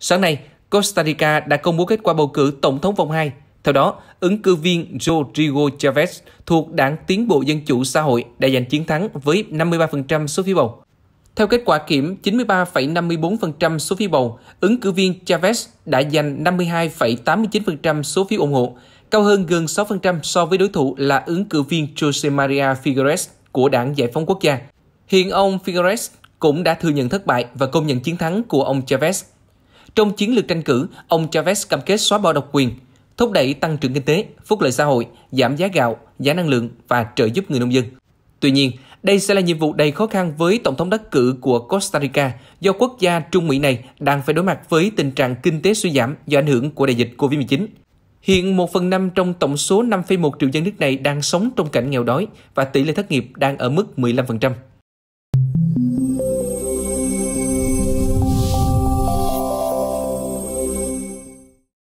Sáng nay, Costa Rica đã công bố kết quả bầu cử tổng thống vòng 2. Theo đó, ứng cử viên Rodrigo Chavez thuộc đảng Tiến bộ Dân chủ Xã hội đã giành chiến thắng với 53% số phiếu bầu. Theo kết quả kiểm 93,54% số phiếu bầu, ứng cử viên Chavez đã giành 52,89% số phiếu ủng hộ, cao hơn gần 6% so với đối thủ là ứng cử viên Jose Maria Figueres của đảng Giải phóng Quốc gia. Hiện ông Figueres cũng đã thừa nhận thất bại và công nhận chiến thắng của ông Chavez trong chiến lược tranh cử, ông Chavez cam kết xóa bỏ độc quyền, thúc đẩy tăng trưởng kinh tế, phúc lợi xã hội, giảm giá gạo, giá năng lượng và trợ giúp người nông dân. Tuy nhiên, đây sẽ là nhiệm vụ đầy khó khăn với tổng thống đắc cử của Costa Rica do quốc gia Trung Mỹ này đang phải đối mặt với tình trạng kinh tế suy giảm do ảnh hưởng của đại dịch COVID-19. Hiện 1 phần 5 trong tổng số 5,1 triệu dân nước này đang sống trong cảnh nghèo đói và tỷ lệ thất nghiệp đang ở mức 15%.